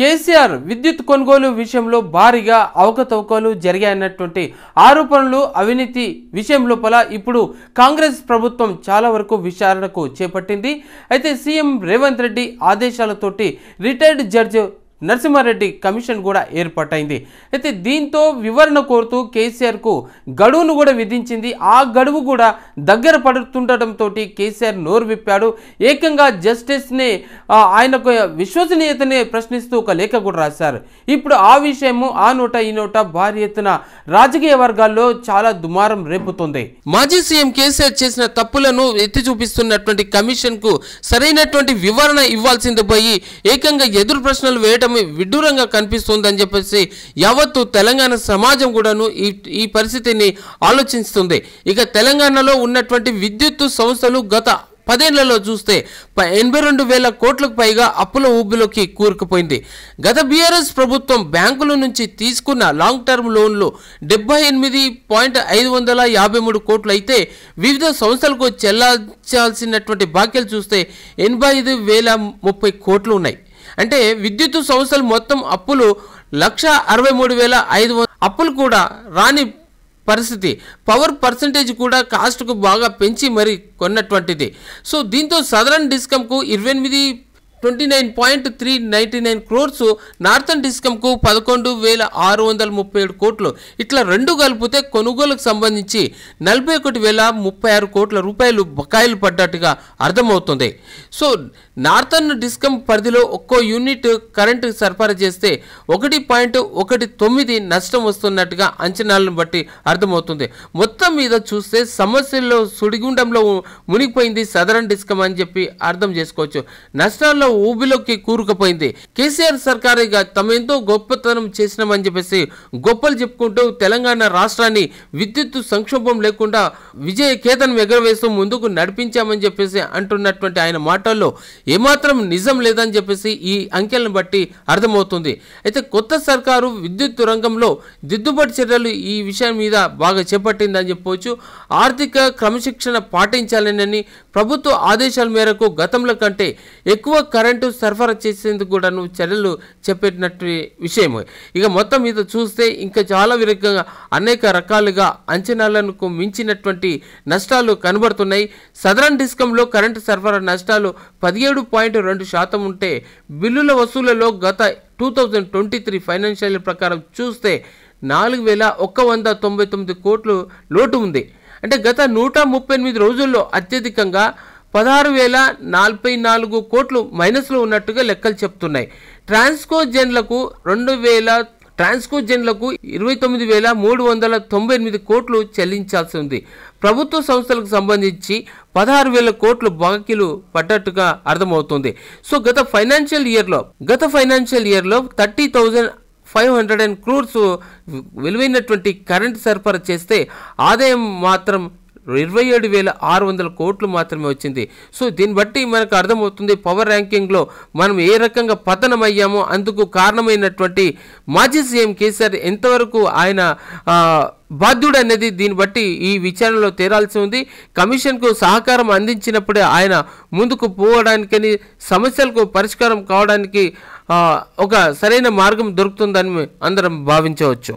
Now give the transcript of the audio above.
కేసీఆర్ విద్యుత్ కొనుగోలు విషయంలో భారీగా అవకతవకలు జరిగాయన్నటువంటి ఆరోపణలు అవినీతి విషయం లోపల ఇప్పుడు కాంగ్రెస్ ప్రభుత్వం చాలా వరకు విచారణకు చేపట్టింది అయితే సీఎం రేవంత్ రెడ్డి ఆదేశాలతోటి రిటైర్డ్ జడ్జి నరసింహారెడ్డి కమిషన్ కూడా ఏర్పాటైంది అయితే దీంతో వివరణ కోరుతూ కేసీఆర్కు గడువును కూడా విధించింది ఆ గడువు కూడా దగ్గర పడుతుండటంతో కేసీఆర్ నోరు విప్పాడు ఏకంగా జస్టిస్ని ఆయనకు విశ్వసనీయతని ప్రశ్నిస్తూ ఒక లేఖ కూడా రాశారు ఇప్పుడు ఆ విషయము ఆ నోట ఈ నోట భారీ ఎత్తున రాజకీయ వర్గాల్లో చాలా దుమారం రేపుతుంది మాజీ సీఎం కేసీఆర్ చేసిన తప్పులను ఎత్తి చూపిస్తున్నటువంటి కు సరైనటువంటి వివరణ ఇవ్వాల్సింది పోయి ఏకంగా ఎదురు ప్రశ్నలు వేయటం కూటమి విడ్డూరంగా కనిపిస్తుందని చెప్పేసి యావత్తు తెలంగాణ సమాజం కూడాను ఈ ఈ పరిస్థితిని ఆలోచిస్తుంది ఇక తెలంగాణలో ఉన్నటువంటి విద్యుత్ సంస్థలు గత పదేళ్లలో చూస్తే ఎనభై రెండు వేల కోట్లకు పైగా అప్పుల ఊబిలోకి కూరుకుపోయింది గత బీఆర్ఎస్ ప్రభుత్వం బ్యాంకుల నుంచి తీసుకున్న లాంగ్ టర్మ్ లోన్లు డెబ్బై ఎనిమిది పాయింట్ ఐదు వందల యాభై మూడు కోట్లు అయితే వివిధ సంస్థలకు చెల్లించాల్సినటువంటి బాకీలు చూస్తే ఎనభై ఐదు వేల ముప్పై కోట్లు ఉన్నాయి అంటే విద్యుత్ సంస్థలు మొత్తం అప్పులు లక్ష అరవై మూడు వేల ఐదు అప్పులు కూడా రాని పరిస్థితి పవర్ పర్సంటేజ్ కూడా కాస్ట్కు బాగా పెంచి మరి కొన్నటువంటిది సో దీంతో సదరన్ డిస్కంకు ఇరవై ఎనిమిది twenty nine point three ninety nine crores northern డిస్కంకు పదకొండు వేల ఆరు వందల ముప్పై ఏడు కోట్లు ఇట్లా రెండు కలిపితే కొనుగోలుకు సంబంధించి నలభై ఒకటి వేల ముప్పై ఆరు కోట్ల రూపాయలు బకాయిలు పడ్డట్టుగా అర్థమవుతుంది సో నార్థన్ డిస్కమ్ పరిధిలో ఒక్కో యూనిట్ కరెంటు సరఫరా చేస్తే ఒకటి పాయింట్ ఒకటి తొమ్మిది నష్టం వస్తున్నట్టుగా అంచనాలను బట్టి అర్థమవుతుంది మొత్తం మీద చూస్తే సమస్యల్లో సుడిగుండంలో మునిగిపోయింది సదరన్ డిస్కమ్ అని చెప్పి అర్థం చేసుకోవచ్చు నష్టాల్లో జనం ఊబిలోకి కూరుకుపోయింది కేసీఆర్ సర్కార్ ఇక తమెంతో గొప్పతనం చేసినామని చెప్పేసి గొప్పలు చెప్పుకుంటూ తెలంగాణ రాష్ట్రాన్ని విద్యుత్ సంక్షోభం లేకుండా విజయ కేతనం ఎగరవేస్తూ ముందుకు నడిపించామని చెప్పేసి అంటున్నటువంటి ఆయన మాటల్లో ఏమాత్రం నిజం లేదని చెప్పేసి ఈ అంకెలను బట్టి అర్థమవుతుంది అయితే కొత్త సర్కారు విద్యుత్ రంగంలో దిద్దుబాటు చర్యలు ఈ విషయం మీద బాగా చేపట్టిందని చెప్పవచ్చు ఆర్థిక క్రమశిక్షణ పాటించాలని ప్రభుత్వ ఆదేశాల మేరకు గతంలో కంటే ఎక్కువ కరెంటు సరఫరా చేసేందుకు కూడా నువ్వు చర్యలు చెప్పేటట్టు విషయం ఇక మొత్తం మీద చూస్తే ఇంకా చాలా విరగ్గా అనేక రకాలుగా అంచనాలకు మించినటువంటి నష్టాలు కనబడుతున్నాయి సదరన్ డిస్కంలో కరెంటు సరఫరా నష్టాలు పదిహేడు పాయింట్ రెండు శాతం ఉంటే బిల్లుల వసూళ్లలో గత two thousand twenty three financial ప్రకారం చూస్తే నాలుగు వేల ఒక్క వంద తొంభై తొమ్మిది కోట్లు లోటు ఉంది అంటే గత నూట ముప్పై ఎనిమిది రోజుల్లో అత్యధికంగా పదహారు వేల నలభై నాలుగు కోట్లు మైనస్లో ఉన్నట్టుగా లెక్కలు చెప్తున్నాయి ట్రాన్స్కోజెన్లకు రెండు వేల ట్రాన్స్కోజెన్లకు ఇరవై తొమ్మిది వేల మూడు వందల తొంభై ఎనిమిది కోట్లు చెల్లించాల్సి ఉంది ప్రభుత్వ సంస్థలకు సంబంధించి పదహారు వేల కోట్లు బాకీలు పడ్డట్టుగా అర్థమవుతుంది సో గత ఫైనాన్షియల్ ఇయర్లో గత ఫైనాన్షియల్ ఇయర్లో thirty thousand five hundred and crores విలువైనటువంటి కరెంట్ సరఫరా చేస్తే ఆదాయం మాత్రం ఇరవై ఏడు వేల ఆరు వందల కోట్లు మాత్రమే వచ్చింది సో దీన్ని బట్టి మనకు అర్థమవుతుంది పవర్ ర్యాంకింగ్లో మనం ఏ రకంగా పతనమయ్యామో అందుకు కారణమైనటువంటి మాజీ సీఎం కేసీఆర్ ఎంతవరకు ఆయన బాధ్యుడు అనేది దీన్ని బట్టి ఈ విచారణలో తేరాల్సి ఉంది కమిషన్కు సహకారం అందించినప్పుడే ఆయన ముందుకు పోవడానికని సమస్యలకు పరిష్కారం కావడానికి ఒక సరైన మార్గం దొరుకుతుందని అందరం భావించవచ్చు